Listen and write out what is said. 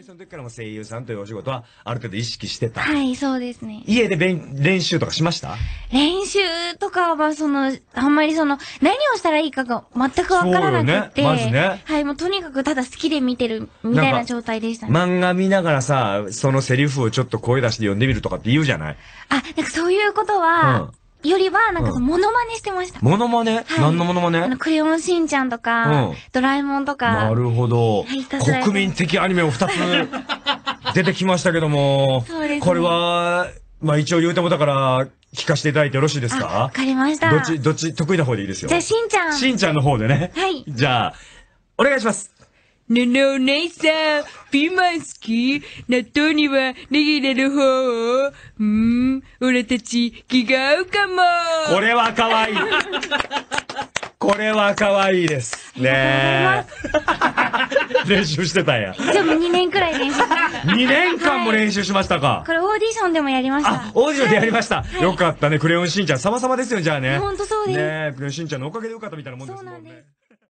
で、その時からも声優さんというお仕事は、ある程度意識してた。はい、そうですね。家で勉練習とかしました練習とかは、その、あんまりその、何をしたらいいかが全くわからなくて、そうよねまずねはい、もうとにかくただ好きで見てるみたいな状態でしたね。漫画見ながらさ、そのセリフをちょっと声出して読んでみるとかって言うじゃないあ、なんかそういうことは、よりは、なんかその、モノマネしてました。モノマネ、何のモノマネあの、クレヨンしんちゃんとか、ドラえもんとか。なるほど。国民的アニメを二つ出てきましたけども、そうです、ね、これは、まあ一応言うてもだから、聞かせていただいてよろしいですかわかりました。どっち、どっち得意な方でいいですよ。じゃあ、しんちゃん。しんちゃんの方でね。はい。じゃあ、お願いします。ねねお姉さん、ピーマン好き納豆にはネギ入れる方うん、俺たち気が合うかも。これは可愛い。これは可愛いです。ねえ。練習してたんや。でも2年くらい練習した。2年間も練習しましたか、はい、これオーディションでもやりました。あ、オーディションでやりました。はい、よかったね。クレヨンしんちゃん様々ですよ、じゃあね。ほんとそうです。ねクレヨンしんちゃんのおかげでよかったみたいなもんですもんね。そうなんです。